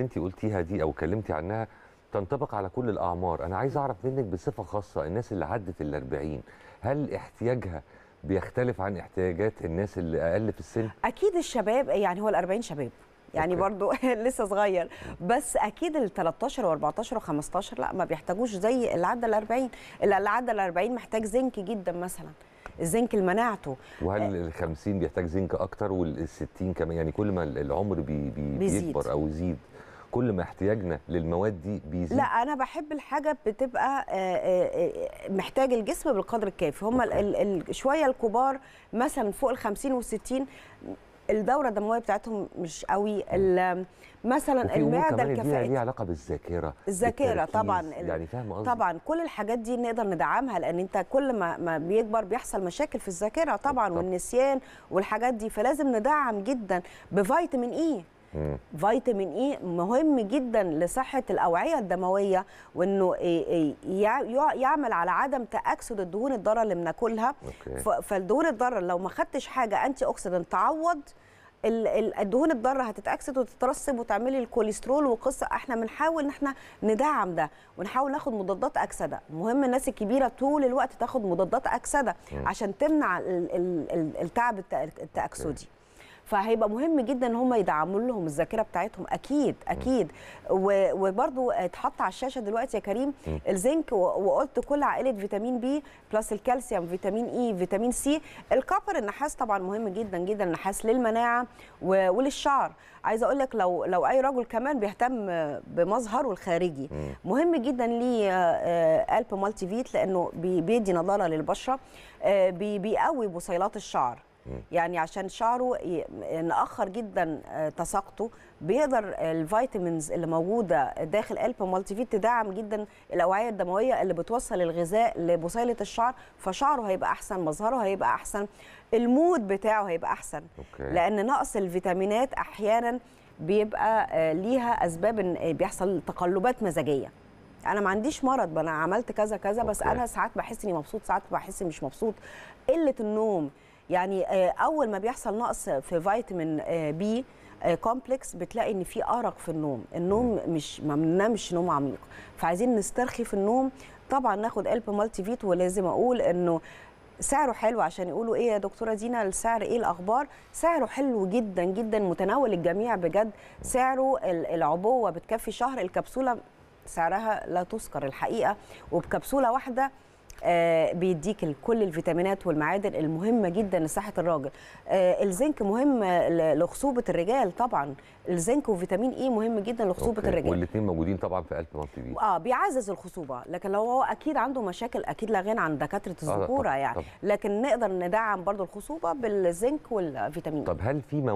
اللي انت قلتيها دي او كلمتي عنها تنطبق على كل الاعمار انا عايز اعرف منك بصفه خاصه الناس اللي عدت ال 40 هل احتياجها بيختلف عن احتياجات الناس اللي اقل في السن اكيد الشباب يعني هو ال 40 شباب يعني أوكي. برضو لسه صغير بس اكيد ال 13 و14 و15 لا ما بيحتاجوش زي اللي عدى ال 40 اللي عدى ال 40 محتاج زنك جدا مثلا الزنك لمناعته وهل آه. ال 50 بيحتاج زنك اكتر وال 60 كمان يعني كل ما العمر بي بي بيزيد. بيكبر او يزيد كل ما احتياجنا للمواد دي بيزيد لا انا بحب الحاجه بتبقى آه، آه، آه، محتاج الجسم بالقدر الكافي هم شويه الكبار مثلا فوق ال 50 وال 60 الدوره الدمويه بتاعتهم مش قوي مثلا المعده الكافيه ليها علاقه بالذاكره الذاكره طبعا يعني فاهم قصدي طبعا كل الحاجات دي نقدر ندعمها لان انت كل ما ما بيكبر بيحصل مشاكل في الذاكره طبعا والنسيان والحاجات دي فلازم ندعم جدا بفيتامين اي e. فيتامين اي مهم جدا لصحه الاوعيه الدمويه وانه يعمل على عدم تاكسد الدهون الضاره اللي بناكلها فالدهون الضاره لو ما خدتش حاجه انتي اوكسيدنت تعوض الدهون الضاره هتتاكسد وتترسب وتعملي الكوليسترول وقصه احنا بنحاول ان احنا ندعم ده ونحاول ناخد مضادات اكسده مهم الناس الكبيره طول الوقت تاخد مضادات اكسده عشان تمنع التعب التاكسدي فهيبقى مهم جدا ان هم يدعموا لهم الذاكره بتاعتهم اكيد اكيد وبرده اتحط على الشاشه دلوقتي يا كريم الزنك وقلت كل عائله فيتامين بي بلس الكالسيوم فيتامين اي فيتامين سي الكوبر النحاس طبعا مهم جدا جدا النحاس للمناعه وللشعر عايزه اقول لك لو لو اي رجل كمان بيهتم بمظهره الخارجي مهم جدا ليه آه، آه، الب مالتي فيت لانه بيدي نضاره للبشره آه، بيقوي بصيلات الشعر يعني عشان شعره ناخر جدا آه، تساقطه بيقدر الفيتامينز اللي موجوده داخل قلب مالتي فيت تدعم جدا الاوعيه الدمويه اللي بتوصل الغذاء لبصيله الشعر فشعره هيبقى احسن مظهره هيبقى احسن المود بتاعه هيبقى احسن أوكي. لان نقص الفيتامينات احيانا بيبقى آه، ليها اسباب ان بيحصل تقلبات مزاجيه انا ما عنديش مرض انا عملت كذا كذا بس أوكي. انا ساعات بحس اني مبسوط ساعات بحس مش مبسوط قله النوم يعني آه، اول ما بيحصل نقص في فيتامين آه، بي آه، كومبلكس بتلاقي ان في ارق في النوم النوم مش ما بننامش نوم عميق فعايزين نسترخي في النوم طبعا ناخد قلب مالتي فيت ولازم اقول انه سعره حلو عشان يقولوا ايه يا دكتوره دينا السعر ايه الاخبار سعره حلو جدا جدا متناول الجميع بجد سعره العبوه بتكفي شهر الكبسوله سعرها لا تذكر الحقيقه وبكبسوله واحده آه، بيديك كل الفيتامينات والمعادن المهمه جدا لصحه الراجل آه، الزنك مهم لخصوبه الرجال طبعا الزنك وفيتامين اي مهم جدا لخصوبه أوكي. الرجال والاثنين موجودين طبعا في الف مالتي بي اه بيعزز الخصوبه لكن لو هو اكيد عنده مشاكل اكيد لا غنى عن دكاتره آه، الذكوره آه يعني طب. لكن نقدر ندعم برضو الخصوبه بالزنك والفيتامين طب هل في